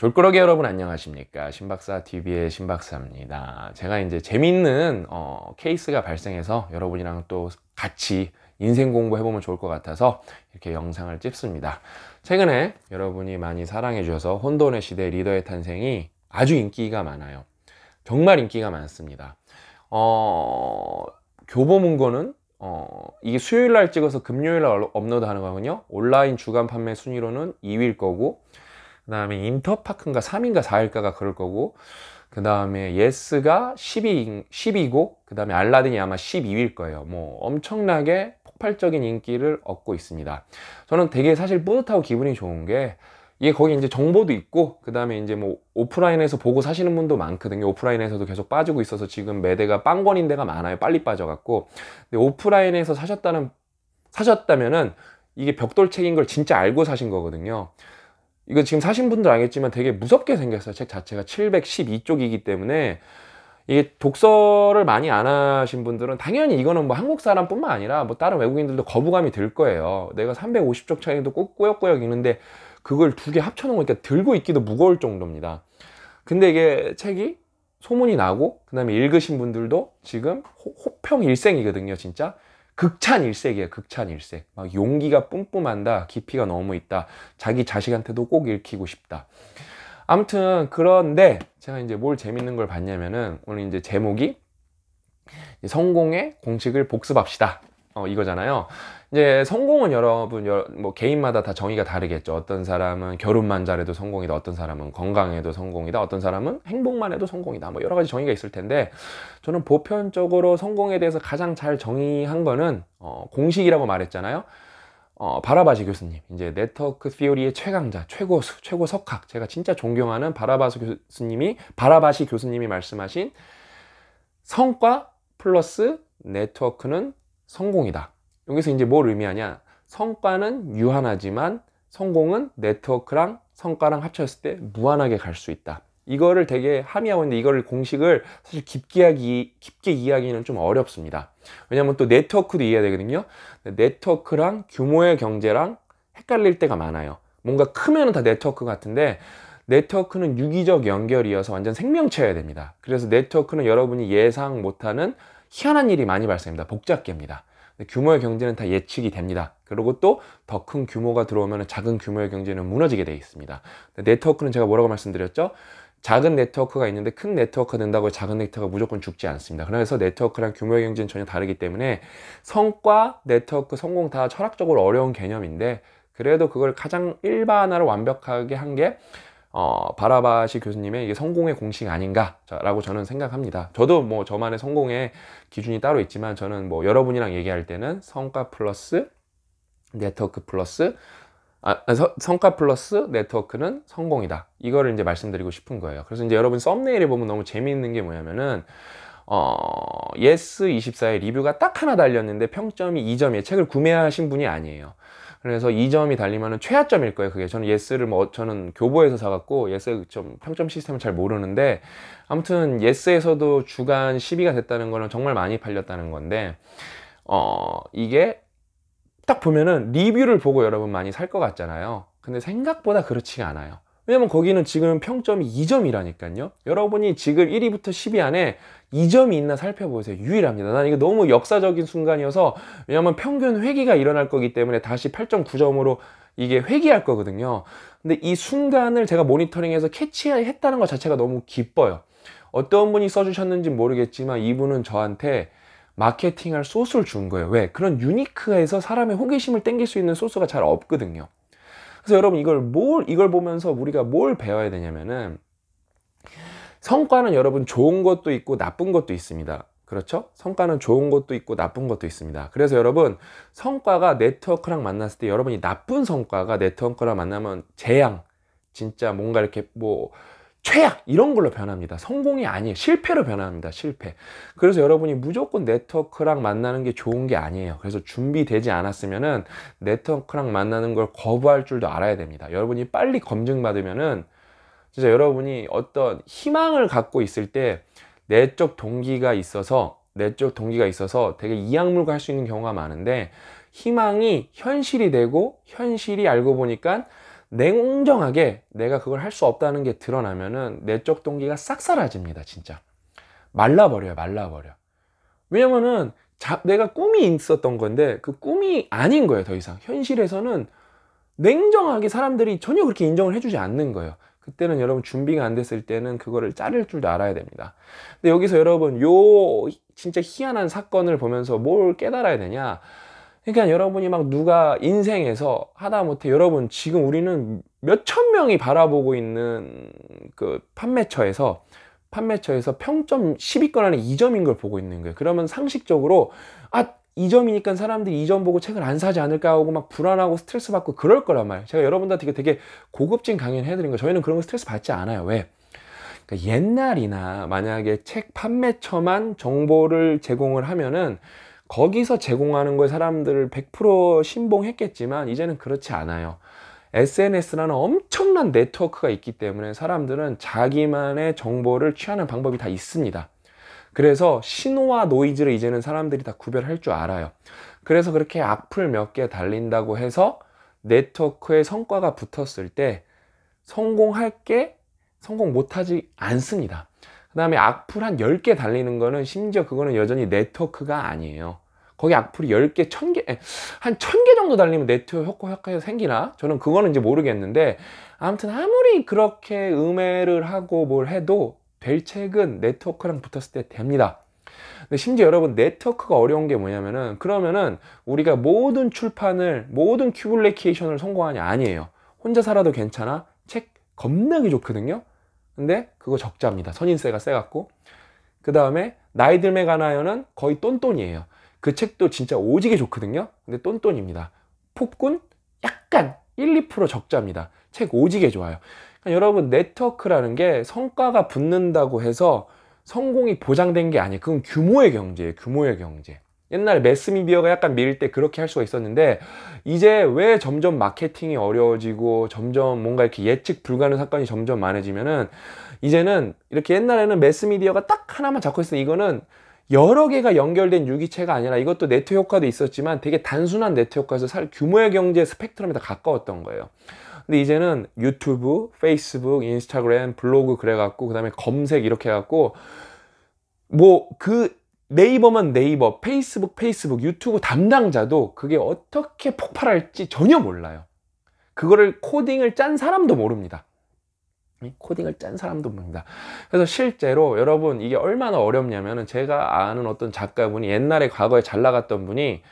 졸꾸러기 여러분 안녕하십니까 신박사 TV의 신박사입니다 제가 이제 재미있는 어, 케이스가 발생해서 여러분이랑 또 같이 인생 공부해 보면 좋을 것 같아서 이렇게 영상을 찍습니다 최근에 여러분이 많이 사랑해 주셔서 혼돈의 시대 리더의 탄생이 아주 인기가 많아요 정말 인기가 많습니다 어, 교보문고는 어, 이게 수요일 날 찍어서 금요일 날 업로드하는 거군요 온라인 주간 판매 순위로는 2위일 거고 그 다음에 인터파크인가 3인가 4일까가 그럴 거고 그 다음에 예스가 12, 10이고 그 다음에 알라딘이 아마 1 2일 거예요 뭐 엄청나게 폭발적인 인기를 얻고 있습니다 저는 되게 사실 뿌듯하고 기분이 좋은 게 이게 거기 이제 정보도 있고 그 다음에 이제 뭐 오프라인에서 보고 사시는 분도 많거든요 오프라인에서도 계속 빠지고 있어서 지금 매대가 빵건인 데가 많아요 빨리 빠져갖고 근데 오프라인에서 사셨다는 사셨다면은 이게 벽돌책인 걸 진짜 알고 사신 거거든요 이거 지금 사신 분들 알겠지만 되게 무섭게 생겼어요. 책 자체가 712쪽이기 때문에 이게 독서를 많이 안 하신 분들은 당연히 이거는 뭐 한국 사람뿐만 아니라 뭐 다른 외국인들도 거부감이 들 거예요. 내가 350쪽 차이도 꼭 꾸역꾸역 읽는데 그걸 두 개 합쳐놓은 거니까 그러니까 들고 있기도 무거울 정도입니다. 근데 이게 책이 소문이 나고 그 다음에 읽으신 분들도 지금 호, 호평 일생이거든요 진짜 극찬 일색이에요. 극찬 일색. 막 용기가 뿜뿜한다. 깊이가 너무 있다. 자기 자식한테도 꼭 읽히고 싶다. 아무튼 그런데 제가 이제 뭘 재밌는 걸 봤냐면은 오늘 이제 제목이 성공의 공식을 복습합시다. 어, 이거잖아요. 이제 성공은 여러분 여뭐 개인마다 다 정의가 다르겠죠. 어떤 사람은 결혼만 잘해도 성공이다. 어떤 사람은 건강해도 성공이다. 어떤 사람은 행복만 해도 성공이다. 뭐 여러 가지 정의가 있을 텐데 저는 보편적으로 성공에 대해서 가장 잘 정의한 거는 어, 공식이라고 말했잖아요. 어, 바라바시 교수님, 이제 네트워크 피오리의 최강자, 최고수, 최고 석학, 제가 진짜 존경하는 바라바시 교수님이 바라바시 교수님이 말씀하신 성과 플러스 네트워크는 성공이다. 여기서 이제 뭘 의미하냐? 성과는 유한하지만 성공은 네트워크랑 성과랑 합쳤을 때 무한하게 갈 수 있다. 이거를 되게 함의하고 있는데 이거를 공식을 사실 깊게 하기 깊게 이해하기는좀 어렵습니다. 왜냐하면 또 네트워크도 이해해야 되거든요. 네트워크랑 규모의 경제랑 헷갈릴 때가 많아요. 뭔가 크면은 다 네트워크 같은데 네트워크는 유기적 연결이어서 완전 생명체여야 됩니다. 그래서 네트워크는 여러분이 예상 못하는 희한한 일이 많이 발생합니다. 복잡계입니다. 규모의 경제는 다 예측이 됩니다. 그리고 또 더 큰 규모가 들어오면 작은 규모의 경제는 무너지게 되어 있습니다. 네트워크는 제가 뭐라고 말씀드렸죠? 작은 네트워크가 있는데 큰 네트워크가 된다고 작은 네트워크가 무조건 죽지 않습니다. 그래서 네트워크랑 규모의 경제는 전혀 다르기 때문에 성과, 네트워크, 성공 다 철학적으로 어려운 개념인데 그래도 그걸 가장 일반화로 완벽하게 한게 어, 바라바시 교수님의 이게 성공의 공식 아닌가라고 저는 생각합니다. 저도 뭐 저만의 성공의 기준이 따로 있지만 저는 뭐 여러분이랑 얘기할 때는 성과 플러스 네트워크 플러스 아, 아 서, 성과 플러스 네트워크는 성공이다. 이거를 이제 말씀드리고 싶은 거예요. 그래서 이제 여러분 썸네일에 보면 너무 재미있는 게 뭐냐면은 어, 예스24의 리뷰가 딱 하나 달렸는데 평점이 2점이에요. 책을 구매하신 분이 아니에요. 그래서 이점이 달리면은 최하점일 거예요. 그게 저는 예스를 뭐 저는 교보에서 사갖고 예스 좀 평점 시스템을 잘 모르는데 아무튼 예스에서도 주간 10위가 됐다는 거는 정말 많이 팔렸다는 건데 어 이게 딱 보면은 리뷰를 보고 여러분 많이 살 것 같잖아요. 근데 생각보다 그렇지가 않아요. 왜냐면 거기는 지금 평점이 2점이라니까요 여러분이 지금 1위부터 10위 안에 2점이 있나 살펴보세요 유일합니다 난 이거 너무 역사적인 순간이어서 왜냐면 평균 회기가 일어날 거기 때문에 다시 8.9점으로 이게 회귀할 거거든요 근데 이 순간을 제가 모니터링해서 캐치했다는 것 자체가 너무 기뻐요 어떤 분이 써주셨는지 모르겠지만 이분은 저한테 마케팅할 소스를 준 거예요 왜? 그런 유니크해서 사람의 호기심을 땡길 수 있는 소스가 잘 없거든요 그래서 여러분 이걸 뭘 이걸 보면서 우리가 뭘 배워야 되냐면은 성과는 여러분 좋은 것도 있고 나쁜 것도 있습니다. 그렇죠? 성과는 좋은 것도 있고 나쁜 것도 있습니다. 그래서 여러분 성과가 네트워크랑 만났을 때 여러분이 나쁜 성과가 네트워크랑 만나면 재앙 진짜 뭔가 이렇게 뭐 최악 이런 걸로 변합니다. 성공이 아니에요. 실패로 변합니다. 실패. 그래서 여러분이 무조건 네트워크랑 만나는 게 좋은 게 아니에요. 그래서 준비되지 않았으면은 네트워크랑 만나는 걸 거부할 줄도 알아야 됩니다. 여러분이 빨리 검증받으면은 진짜 여러분이 어떤 희망을 갖고 있을 때 내적 동기가 있어서 내적 동기가 있어서 되게 이악물고 할 수 있는 경우가 많은데 희망이 현실이 되고 현실이 알고 보니까 냉정하게 내가 그걸 할 수 없다는 게 드러나면은 내적 동기가 싹 사라집니다, 진짜. 말라버려요, 말라버려. 왜냐면은 자, 내가 꿈이 있었던 건데 그 꿈이 아닌 거예요, 더 이상. 현실에서는 냉정하게 사람들이 전혀 그렇게 인정을 해주지 않는 거예요. 그때는 여러분 준비가 안 됐을 때는 그거를 자를 줄도 알아야 됩니다. 근데 여기서 여러분 요 진짜 희한한 사건을 보면서 뭘 깨달아야 되냐? 그러니까 여러분이 막 누가 인생에서 하다못해 여러분 지금 우리는 몇천 명이 바라보고 있는 그 판매처에서 판매처에서 평점 10위권 안에 2점인 걸 보고 있는 거예요. 그러면 상식적으로 아 2점이니까 사람들이 2점 보고 책을 안 사지 않을까 하고 막 불안하고 스트레스 받고 그럴 거란 말이에요. 제가 여러분들한테 되게, 되게 고급진 강연 을 해드린 거예요 저희는 그런 거 스트레스 받지 않아요. 왜? 그러니까 옛날이나 만약에 책 판매처만 정보를 제공을 하면은 거기서 제공하는 거에 사람들을 100% 신봉했겠지만 이제는 그렇지 않아요. SNS라는 엄청난 네트워크가 있기 때문에 사람들은 자기만의 정보를 취하는 방법이 다 있습니다. 그래서 신호와 노이즈를 이제는 사람들이 다 구별할 줄 알아요. 그래서 그렇게 악플 몇 개 달린다고 해서 네트워크의 성과가 붙었을 때 성공할 게 성공 못하지 않습니다. 그 다음에 악플 한 10개 달리는 거는 심지어 그거는 여전히 네트워크가 아니에요. 거기 악플이 10개, 1000개, 한 1000개 정도 달리면 네트 워크 효과가 효과 생기나? 저는 그거는 이제 모르겠는데 아무튼 아무리 그렇게 음해를 하고 뭘 해도 될 책은 네트워크랑 붙었을 때 됩니다. 근데 심지어 여러분 네트워크가 어려운 게 뭐냐면은 그러면은 우리가 모든 출판을 모든 큐블레이케이션을 성공하냐 아니에요. 혼자 살아도 괜찮아. 책 겁나게 좋거든요. 근데 그거 적자입니다. 선인세가 세갖고 그 다음에 나이 들매 가나요는 거의 똔똔이에요. 그 책도 진짜 오지게 좋거든요. 근데 똔똔입니다. 폭군 약간 1, 2% 적자입니다. 책 오지게 좋아요. 그러니까 여러분 네트워크라는 게 성과가 붙는다고 해서 성공이 보장된 게 아니에요. 그건 규모의 경제예요. 규모의 경제. 옛날에 매스미디어가 약간 밀릴 때 그렇게 할 수가 있었는데 이제 왜 점점 마케팅이 어려워지고 점점 뭔가 이렇게 예측 불가능 사건이 점점 많아지면은 이제는 이렇게 옛날에는 매스미디어가딱 하나만 잡고 있으면 이거는 여러 개가 연결된 유기체가 아니라 이것도 네트 효과도 있었지만 되게 단순한 네트 효과에서 살 규모의 경제 스펙트럼에 다 가까웠던 거예요. 근데 이제는 유튜브, 페이스북, 인스타그램, 블로그 그래갖고 그 다음에 검색 이렇게 해갖고 뭐 그 네이버면 네이버, 페이스북, 페이스북, 유튜브 담당자도 그게 어떻게 폭발할지 전혀 몰라요. 그거를 코딩을 짠 사람도 모릅니다. 코딩을 짠 사람도 봅니다. 그래서 실제로 여러분 이게 얼마나 어렵냐면은 제가 아는 어떤 작가분이 옛날에 과거에 잘 나갔던 분이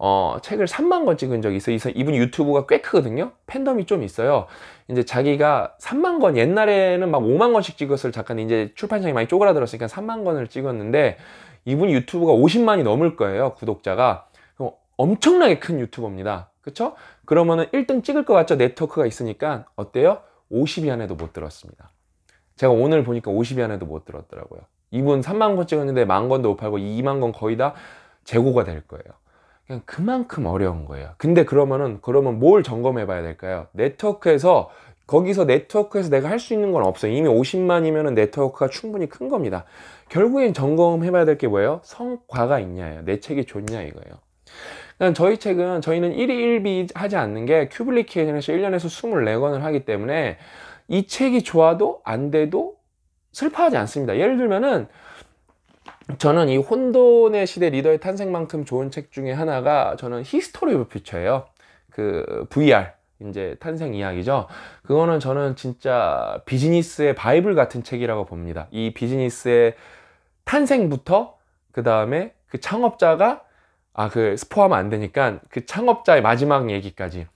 어, 책을 3만 권 찍은 적이 있어요. 이분 유튜브가 꽤 크거든요. 팬덤이 좀 있어요. 이제 자기가 3만 권, 옛날에는 막 5만 권씩 찍었을 작가는 이제 출판장이 많이 쪼그라들었으니까 3만 권을 찍었는데 이분 유튜브가 50만이 넘을 거예요. 구독자가. 그럼 엄청나게 큰 유튜버입니다. 그쵸? 그러면은 1등 찍을 것 같죠? 네트워크가 있으니까. 어때요? 50위 안에도 못 들었습니다. 제가 오늘 보니까 50위 안에도 못 들었더라고요. 이분 3만 건 찍었는데 만 건도 못 팔고 2만 건 거의 다 재고가 될 거예요. 그냥 그만큼 어려운 거예요. 근데 그러면은 그러면 뭘 점검해 봐야 될까요? 네트워크에서 거기서 네트워크에서 내가 할 수 있는 건 없어. 요 이미 50만이면 네트워크가 충분히 큰 겁니다. 결국엔 점검해 봐야 될 게 뭐예요? 성과가 있냐예요. 내 책이 좋냐 이거예요. 그러니까 저희 책은 저희는 1위 1비 하지 않는 게 큐블리케이션에서 1년에서 24권을 하기 때문에 이 책이 좋아도 안 돼도 슬퍼하지 않습니다. 예를 들면은 저는 이 혼돈의 시대 리더의 탄생만큼 좋은 책 중에 하나가 저는 히스토리 오브 퓨처예요. 그 VR 이제 탄생 이야기죠. 그거는 저는 진짜 비즈니스의 바이블 같은 책이라고 봅니다. 이 비즈니스의 탄생부터 그 다음에 그 창업자가 아그 스포하면 안 되니까 그 창업자의 마지막 얘기까지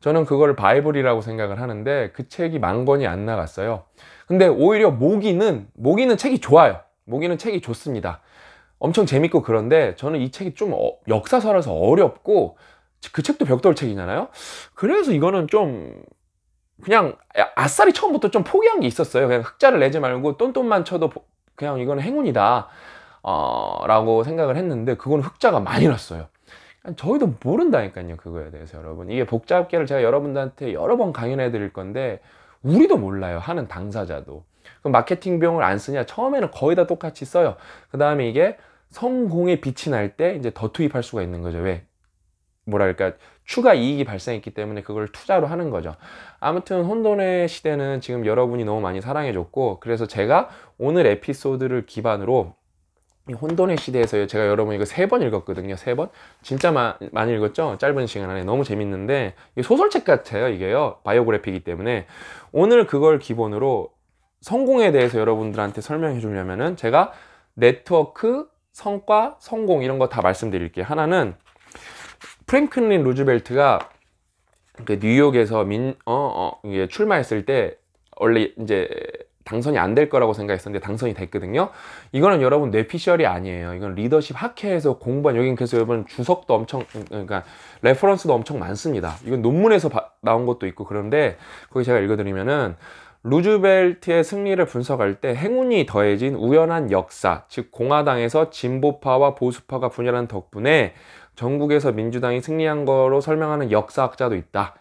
저는 그걸 바이블이라고 생각을 하는데 그 책이 만 권이 안 나갔어요 근데 오히려 모기는 모기는 책이 좋아요 모기는 책이 좋습니다 엄청 재밌고 그런데 저는 이 책이 좀 어, 역사서라서 어렵고 그 책도 벽돌 책이잖아요 그래서 이거는 좀 그냥 아싸리 처음부터 좀 포기한 게 있었어요 그냥 흑자를 내지 말고 똔똔만 쳐도 그냥 이건 행운이다 어, 라고 생각을 했는데 그건 흑자가 많이 났어요 저희도 모른다니까요 그거에 대해서 여러분 이게 복잡계를 제가 여러분들한테 여러 번 강연해 드릴 건데 우리도 몰라요 하는 당사자도 그럼 마케팅 비용을 안 쓰냐 처음에는 거의 다 똑같이 써요 그 다음에 이게 성공의 빛이 날 때 이제 더 투입할 수가 있는 거죠 왜 뭐랄까 추가 이익이 발생했기 때문에 그걸 투자로 하는 거죠 아무튼 혼돈의 시대는 지금 여러분이 너무 많이 사랑해줬고 그래서 제가 오늘 에피소드를 기반으로 이 혼돈의 시대에서 제가 여러분 이거 세 번 읽었거든요. 세 번. 진짜 마, 많이 읽었죠? 짧은 시간 안에. 너무 재밌는데 소설책 같아요. 이게요. 바이오그래피이기 때문에. 오늘 그걸 기본으로 성공에 대해서 여러분들한테 설명해 주려면은 제가 네트워크, 성과, 성공 이런 거 다 말씀드릴게요. 하나는 프랭클린 루즈벨트가 그 뉴욕에서 민, 어, 어, 출마했을 때 원래 이제 당선이 안 될 거라고 생각했었는데 당선이 됐거든요. 이거는 여러분 뇌피셜이 아니에요. 이건 리더십 학회에서 공부한 여긴 그래서 여러분 주석도 엄청 그러니까 레퍼런스도 엄청 많습니다. 이건 논문에서 바, 나온 것도 있고 그런데 거기 제가 읽어드리면은 루즈벨트의 승리를 분석할 때 행운이 더해진 우연한 역사, 즉 공화당에서 진보파와 보수파가 분열한 덕분에 전국에서 민주당이 승리한 거로 설명하는 역사학자도 있다.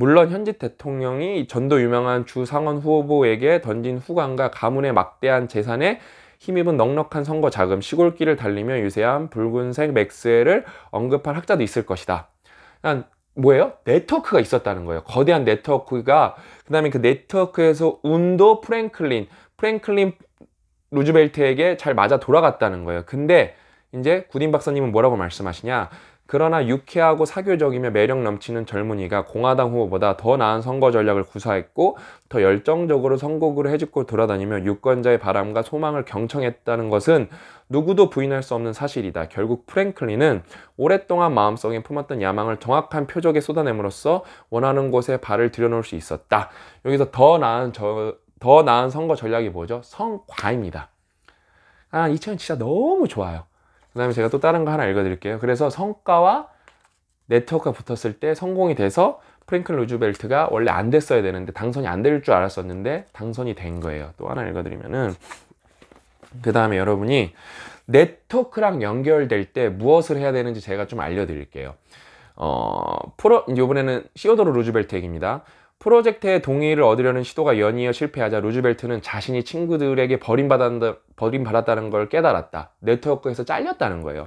물론 현직 대통령이 전도 유명한 주 상원 후보에게 던진 후광과 가문의 막대한 재산에 힘입은 넉넉한 선거 자금, 시골길을 달리며 유세한 붉은색 맥스웰을 언급한 학자도 있을 것이다. 난 뭐예요? 네트워크가 있었다는 거예요. 거대한 네트워크가 그 다음에 그 네트워크에서 운도 프랭클린, 프랭클린 루즈벨트에게 잘 맞아 돌아갔다는 거예요. 근데 이제 구딘 박사님은 뭐라고 말씀하시냐? 그러나 유쾌하고 사교적이며 매력 넘치는 젊은이가 공화당 후보보다 더 나은 선거 전략을 구사했고 더 열정적으로 선거구를 해집고 돌아다니며 유권자의 바람과 소망을 경청했다는 것은 누구도 부인할 수 없는 사실이다. 결국 프랭클린은 오랫동안 마음속에 품었던 야망을 정확한 표적에 쏟아냄으로써 원하는 곳에 발을 들여놓을 수 있었다. 여기서 더 나은 저, 더 나은 선거 전략이 뭐죠? 성과입니다. 아, 이 책은 진짜 너무 좋아요. 그 다음에 제가 또 다른 거 하나 읽어드릴게요. 그래서 성과와 네트워크가 붙었을 때 성공이 돼서 프랭클 루즈벨트가 원래 안 됐어야 되는데 당선이 안 될 줄 알았었는데 당선이 된 거예요. 또 하나 읽어드리면은 그 다음에 여러분이 네트워크랑 연결될 때 무엇을 해야 되는지 제가 좀 알려드릴게요. 어, 프로, 이번에는 시오도르 루즈벨트 얘기입니다. 프로젝트의 동의를 얻으려는 시도가 연이어 실패하자 루즈벨트는 자신이 친구들에게 버림받았다, 버림받았다는 걸 깨달았다. 네트워크에서 잘렸다는 거예요.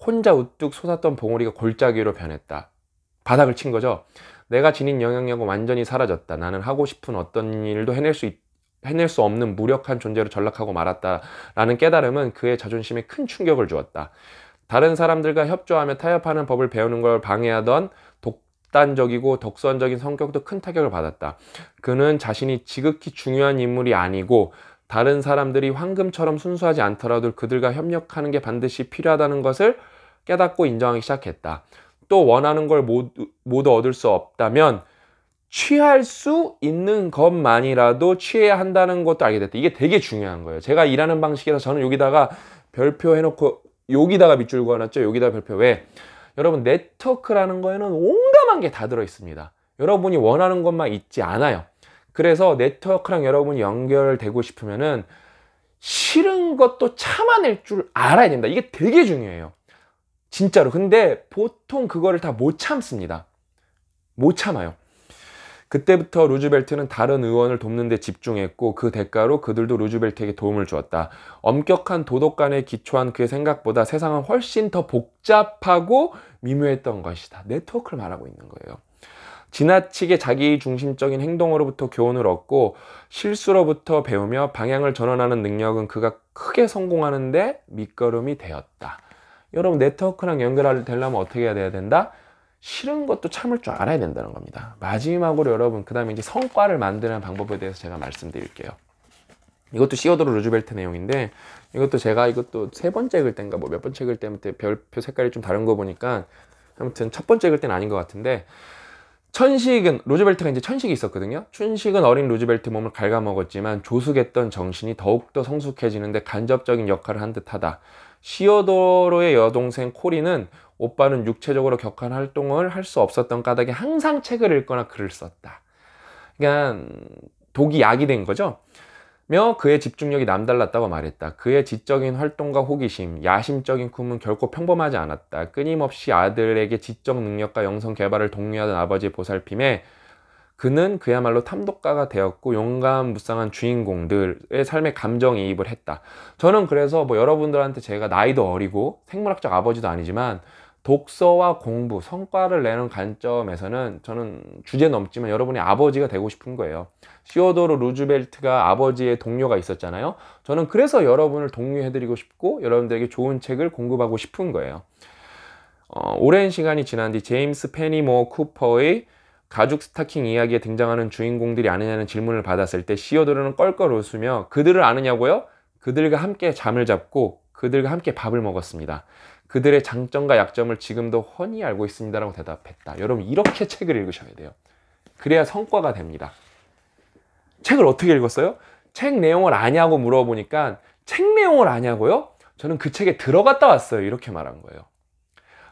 혼자 우뚝 솟았던 봉우리가 골짜기로 변했다. 바닥을 친 거죠. 내가 지닌 영향력은 완전히 사라졌다. 나는 하고 싶은 어떤 일도 해낼 수 있, 해낼 수 없는 무력한 존재로 전락하고 말았다라는 깨달음은 그의 자존심에 큰 충격을 주었다. 다른 사람들과 협조하며 타협하는 법을 배우는 걸 방해하던 독 극단적이고 독선적인 성격도 큰 타격을 받았다. 그는 자신이 지극히 중요한 인물이 아니고 다른 사람들이 황금처럼 순수하지 않더라도 그들과 협력하는 게 반드시 필요하다는 것을 깨닫고 인정하기 시작했다. 또 원하는 걸 모두, 모두 얻을 수 없다면 취할 수 있는 것만이라도 취해야 한다는 것도 알게 됐다. 이게 되게 중요한 거예요. 제가 일하는 방식에서 저는 여기다가 별표 해놓고 여기다가 밑줄 그어놨죠. 여기다 별표 왜? 여러분 네트워크라는 거에는 온갖 조그만 게다 들어있습니다. 여러분이 원하는 것만 있지 않아요. 그래서 네트워크랑 여러분이 연결되고 싶으면은 싫은 것도 참아낼 줄 알아야 된다. 이게 되게 중요해요. 진짜로. 근데 보통 그거를 다 못 참습니다. 못 참아요. 그때부터 루즈벨트는 다른 의원을 돕는 데 집중했고 그 대가로 그들도 루즈벨트에게 도움을 주었다. 엄격한 도덕관에 기초한 그의 생각보다 세상은 훨씬 더 복잡하고 미묘했던 것이다. 네트워크를 말하고 있는 거예요. 지나치게 자기 중심적인 행동으로부터 교훈을 얻고 실수로부터 배우며 방향을 전환하는 능력은 그가 크게 성공하는데 밑거름이 되었다. 여러분 네트워크랑 연결되려면 어떻게 해야 된다? 싫은 것도 참을 줄 알아야 된다는 겁니다. 마지막으로 여러분, 그 다음에 이제 성과를 만드는 방법에 대해서 제가 말씀드릴게요. 이것도 시어도르 루즈벨트 내용인데, 이것도 제가 이것도 세 번째 읽을 때인가 뭐 몇 번째 읽을 때부터 별표 색깔이 좀 다른 거 보니까, 아무튼 첫 번째 읽을 때는 아닌 것 같은데, 천식은 로즈벨트가 이제 천식이 있었거든요. 춘식은 어린 로즈벨트 몸을 갉아먹었지만 조숙했던 정신이 더욱더 성숙해지는데 간접적인 역할을 한 듯하다. 시어도로의 여동생 코리는 오빠는 육체적으로 격한 활동을 할 수 없었던 까닭에 항상 책을 읽거나 글을 썼다. 그러니까 독이 약이 된 거죠. 며 그의 집중력이 남달랐다고 말했다. 그의 지적인 활동과 호기심, 야심적인 꿈은 결코 평범하지 않았다. 끊임없이 아들에게 지적 능력과 영성 개발을 독려하던 아버지의 보살핌에 그는 그야말로 탐독가가 되었고 용감 무쌍한 주인공들의 삶에 감정이입을 했다. 저는 그래서 뭐 여러분들한테 제가 나이도 어리고 생물학적 아버지도 아니지만 독서와 공부, 성과를 내는 관점에서는 저는 주제 넘지만 여러분의 아버지가 되고 싶은 거예요. 시어도르 루즈벨트가 아버지의 동료가 있었잖아요. 저는 그래서 여러분을 독려해드리고 싶고 여러분들에게 좋은 책을 공급하고 싶은 거예요. 어, 오랜 시간이 지난 뒤 제임스 페니모 쿠퍼의 가죽 스타킹 이야기에 등장하는 주인공들이 아느냐는 질문을 받았을 때시어도르는 껄껄 웃으며 그들을 아느냐고요? 그들과 함께 잠을 잡고 그들과 함께 밥을 먹었습니다. 그들의 장점과 약점을 지금도 훤히 알고 있습니다라고 대답했다. 여러분 이렇게 책을 읽으셔야 돼요. 그래야 성과가 됩니다. 책을 어떻게 읽었어요? 책 내용을 아냐고 물어보니까 책 내용을 아냐고요? 저는 그 책에 들어갔다 왔어요. 이렇게 말한 거예요.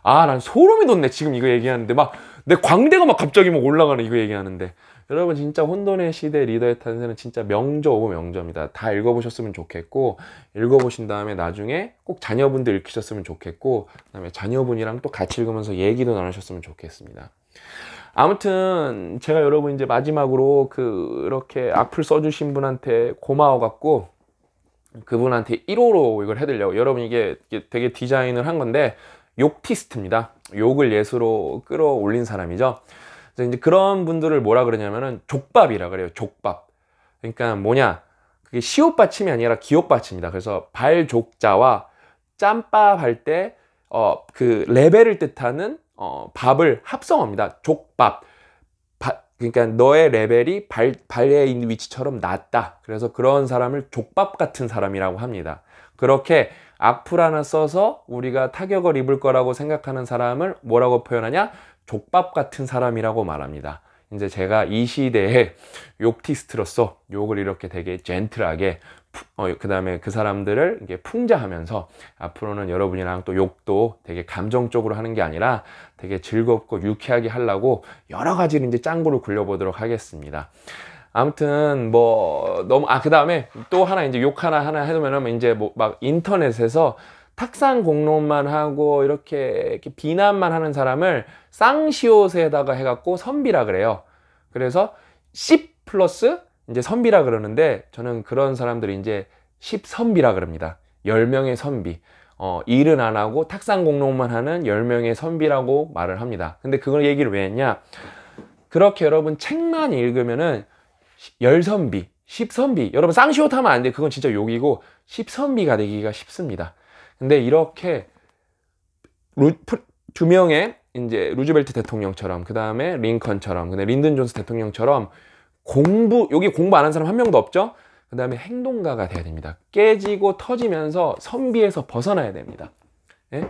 아, 난 소름이 돋네. 지금 이거 얘기하는데 막 내 광대가 막 갑자기 막 올라가는 이거 얘기하는데 여러분 진짜 혼돈의 시대 리더의 탄생은 진짜 명저 오브 명저입니다. 다 읽어보셨으면 좋겠고 읽어보신 다음에 나중에 꼭 자녀분들 읽히셨으면 좋겠고 그다음에 자녀분이랑 또 같이 읽으면서 얘기도 나누셨으면 좋겠습니다. 아무튼 제가 여러분 이제 마지막으로 그렇게 악플 써주신 분한테 고마워 갖고 그분한테 1호로 이걸 해드리려고 여러분 이게 되게 디자인을 한 건데 욕티스트입니다. 욕을 예술로 끌어올린 사람이죠. 그래서 이제 그런 분들을 뭐라 그러냐면은 족밥이라 그래요. 족밥. 그러니까 뭐냐? 그게 시옷 받침이 아니라 기옷 받침이다. 그래서 발족자와 짬밥 할때 어 그 레벨을 뜻하는 어 밥을 합성합니다. 족밥. 바, 그러니까 너의 레벨이 발 발에 있는 위치처럼 낮다. 그래서 그런 사람을 족밥 같은 사람이라고 합니다. 그렇게 악플 하나 써서 우리가 타격을 입을 거라고 생각하는 사람을 뭐라고 표현하냐? 족밥 같은 사람이라고 말합니다. 이제 제가 이 시대의 욕티스트로서 욕을 이렇게 되게 젠틀하게 어, 그 다음에 그 사람들을 이게 풍자하면서 앞으로는 여러분이랑 또 욕도 되게 감정적으로 하는 게 아니라 되게 즐겁고 유쾌하게 하려고 여러 가지 를 이제 짱구를 굴려보도록 하겠습니다. 아무튼 뭐 너무 아 그 다음에 또 하나 이제 욕 하나 하나 해놓으면 이제 뭐 막 인터넷에서 탁상 공론만 하고 이렇게, 이렇게 비난만 하는 사람을 쌍시옷에다가 해갖고 선비라 그래요. 그래서 10 플러스 이제 선비라 그러는데 저는 그런 사람들이 이제 10선비라 그럽니다. 10명의 선비. 어, 일은 안 하고 탁상 공론만 하는 10명의 선비라고 말을 합니다. 근데 그걸 얘기를 왜 했냐? 그렇게 여러분 책만 읽으면은 10선비, 1선비 여러분 쌍시옷 하면 안 돼. 그건 진짜 욕이고 10선비가 되기가 쉽습니다. 근데 이렇게 루, 프두 명의 이제 루즈벨트 대통령처럼 그 다음에 링컨처럼 근데 린든 존스 대통령처럼 공부 여기 공부 안 한 사람 한 명도 없죠 그 다음에 행동가가 돼야 됩니다 깨지고 터지면서 선비에서 벗어나야 됩니다 예?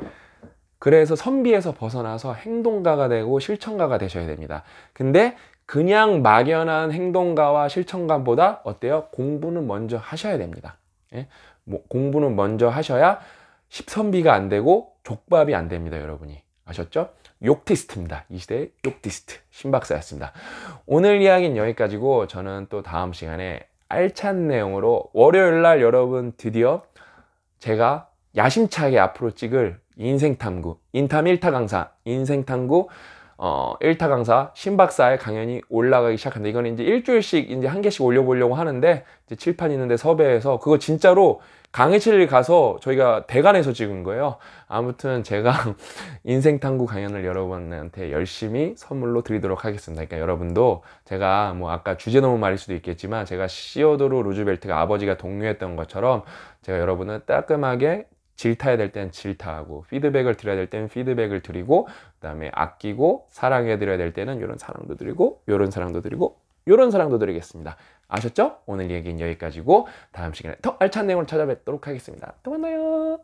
그래서 선비에서 벗어나서 행동가가 되고 실천가가 되셔야 됩니다 근데 그냥 막연한 행동가와 실천가보다 어때요 공부는 먼저 하셔야 됩니다 예? 뭐 공부는 먼저 하셔야 십선비가 안 되고 족밥이 안 됩니다, 여러분이. 아셨죠? 욕티스트입니다. 이 시대의 욕티스트 신박사였습니다. 오늘 이야기는 여기까지고 저는 또 다음 시간에 알찬 내용으로 월요일 날 여러분 드디어 제가 야심차게 앞으로 찍을 인생탐구, 인탐 1타 강사, 인생탐구 어, 1타 강사 신박사의 강연이 올라가기 시작한다. 이거는 이제 일주일씩 이제 한 개씩 올려보려고 하는데 이제 칠판 있는데 섭외해서 그거 진짜로 강의실 가서 저희가 대관해서 찍은 거예요. 아무튼 제가 인생 탐구 강연을 여러분한테 열심히 선물로 드리도록 하겠습니다. 그러니까 여러분도 제가 뭐 아까 주제 너무 말일 수도 있겠지만 제가 시어도르 루즈벨트가 아버지가 독려했던 것처럼 제가 여러분을 따끔하게 질타해야 될 때는 질타하고 피드백을 드려야 될 때는 피드백을 드리고 그다음에 아끼고 사랑해 드려야 될 때는 이런 사랑도 드리고 이런 사랑도 드리고 이런 사랑도 드리겠습니다. 아셨죠? 오늘 얘기는 여기까지고 다음 시간에 더 알찬 내용을 찾아뵙도록 하겠습니다. 또 만나요.